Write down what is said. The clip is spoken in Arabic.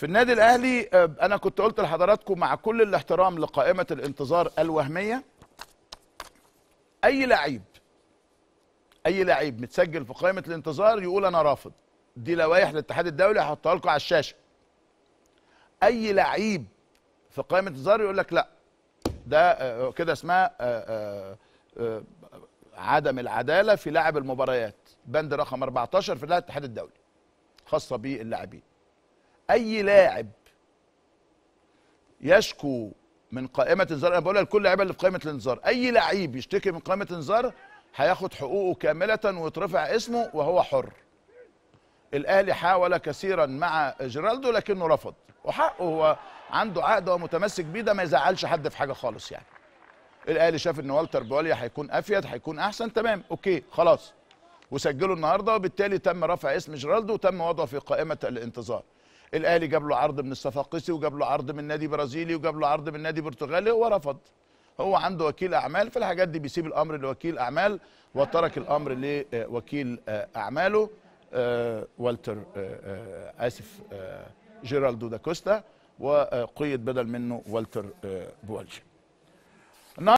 في النادي الاهلي آه، انا كنت قلت لحضراتكم مع كل الاحترام لقائمه الانتظار الوهميه اي لعيب اي لعيب متسجل في قائمه الانتظار يقول انا رافض دي لوائح الاتحاد الدولي هحطها لكم على الشاشه اي لعيب في قائمه الانتظار يقول لك لا ده آه، آه، كده اسمها عدم العداله في لعب المباريات بند رقم 14 في الاتحاد الدولي خاصه باللاعبين اي لاعب يشكو من قائمه انذار انا بقولها لكل لعيبه اللي في قائمه الانذار اي لعيب يشتكي من قائمه انذار هياخد حقوقه كامله ويترفع اسمه وهو حر الاهلي حاول كثيرا مع جيرالدو لكنه رفض وحقه هو عنده عقد ومتمسك بيه ده ما يزعلش حد في حاجه خالص يعني الاهلي شاف ان والتر بوليا هيكون افيد هيكون احسن تمام اوكي خلاص وسجلوا النهارده وبالتالي تم رفع اسم جيرالدو وتم وضعه في قائمه الانتظار الاهلي جاب له عرض من الصفاقسي وجاب له عرض من نادي برازيلي وجاب له عرض من نادي برتغالي هو رفض هو عنده وكيل اعمال في الحاجات دي بيسيب الامر لوكيل اعمال وترك الامر لوكيل آه، اعماله آه، والتر آه، اسف جيرالدو دا كوستا وقيد بدل منه والتر بوالجي